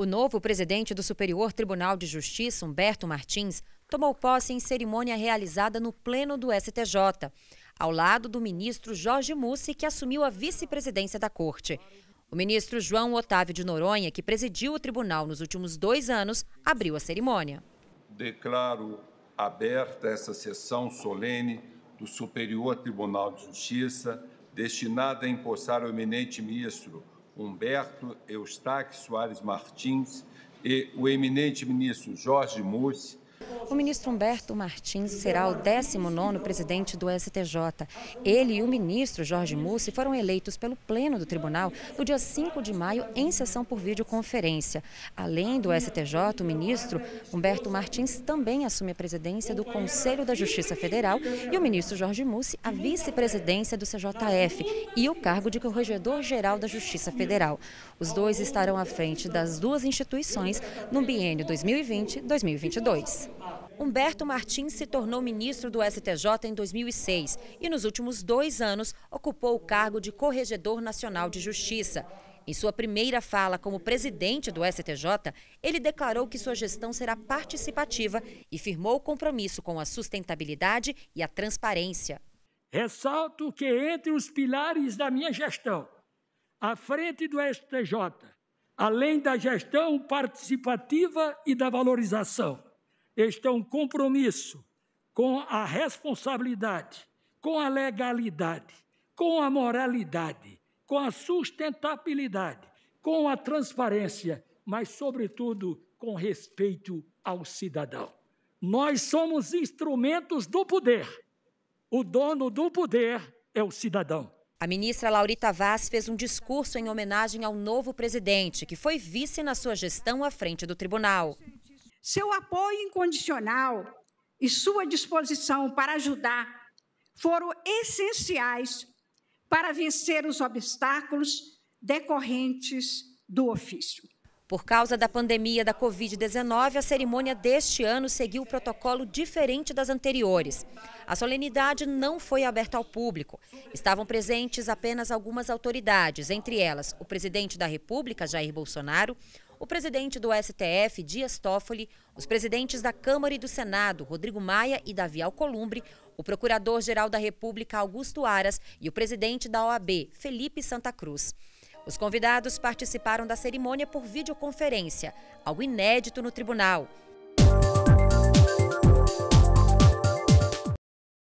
O novo presidente do Superior Tribunal de Justiça, Humberto Martins, tomou posse em cerimônia realizada no Pleno do STJ, ao lado do ministro Jorge Mussi, que assumiu a vice-presidência da Corte. O ministro João Otávio de Noronha, que presidiu o tribunal nos últimos dois anos, abriu a cerimônia. Declaro aberta essa sessão solene do Superior Tribunal de Justiça, destinada a empossar o eminente ministro Humberto Eustáquio Soares Martins e o eminente ministro Jorge Mussi, o ministro Humberto Martins será o 19 presidente do STJ. Ele e o ministro Jorge Mussi foram eleitos pelo Pleno do Tribunal no dia 5 de maio em sessão por videoconferência. Além do STJ, o ministro Humberto Martins também assume a presidência do Conselho da Justiça Federal e o ministro Jorge Mussi a vice-presidência do CJF e o cargo de Corregedor-Geral da Justiça Federal. Os dois estarão à frente das duas instituições no biênio 2020-2022. Humberto Martins se tornou ministro do STJ em 2006 e, nos últimos dois anos, ocupou o cargo de Corregedor Nacional de Justiça. Em sua primeira fala como presidente do STJ, ele declarou que sua gestão será participativa e firmou o compromisso com a sustentabilidade e a transparência. Ressalto que entre os pilares da minha gestão, à frente do STJ, além da gestão participativa e da valorização este é um compromisso com a responsabilidade, com a legalidade, com a moralidade, com a sustentabilidade, com a transparência, mas, sobretudo, com respeito ao cidadão. Nós somos instrumentos do poder. O dono do poder é o cidadão. A ministra Laurita Vaz fez um discurso em homenagem ao novo presidente, que foi vice na sua gestão à frente do tribunal. Seu apoio incondicional e sua disposição para ajudar foram essenciais para vencer os obstáculos decorrentes do ofício. Por causa da pandemia da Covid-19, a cerimônia deste ano seguiu o protocolo diferente das anteriores. A solenidade não foi aberta ao público. Estavam presentes apenas algumas autoridades, entre elas o presidente da República, Jair Bolsonaro, o presidente do STF, Dias Toffoli, os presidentes da Câmara e do Senado, Rodrigo Maia e Davi Alcolumbre, o procurador-geral da República, Augusto Aras, e o presidente da OAB, Felipe Santa Cruz. Os convidados participaram da cerimônia por videoconferência, algo inédito no tribunal.